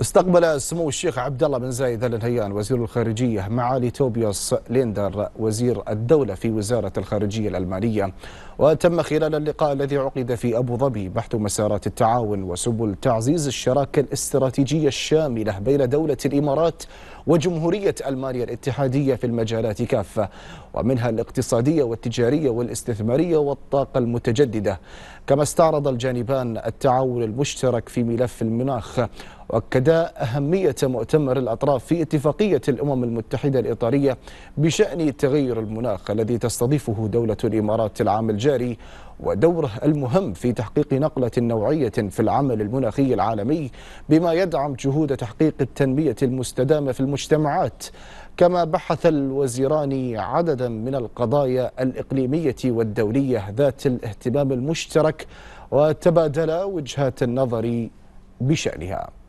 استقبل سمو الشيخ عبد الله بن زايد ال نهيان وزير الخارجيه معالي توبيوس ليندر وزير الدوله في وزاره الخارجيه الالمانيه وتم خلال اللقاء الذي عقد في ابو ظبي بحث مسارات التعاون وسبل تعزيز الشراكه الاستراتيجيه الشامله بين دوله الامارات وجمهوريه المانيا الاتحاديه في المجالات كافه ومنها الاقتصاديه والتجاريه والاستثماريه والطاقه المتجدده كما استعرض الجانبان التعاون المشترك في ملف المناخ وأكدا أهمية مؤتمر الأطراف في اتفاقية الأمم المتحدة الإطارية بشأن تغير المناخ الذي تستضيفه دولة الإمارات العام الجاري ودوره المهم في تحقيق نقلة نوعية في العمل المناخي العالمي بما يدعم جهود تحقيق التنمية المستدامة في المجتمعات كما بحث الوزيران عددا من القضايا الإقليمية والدولية ذات الاهتمام المشترك وتبادلا وجهات النظر بشأنها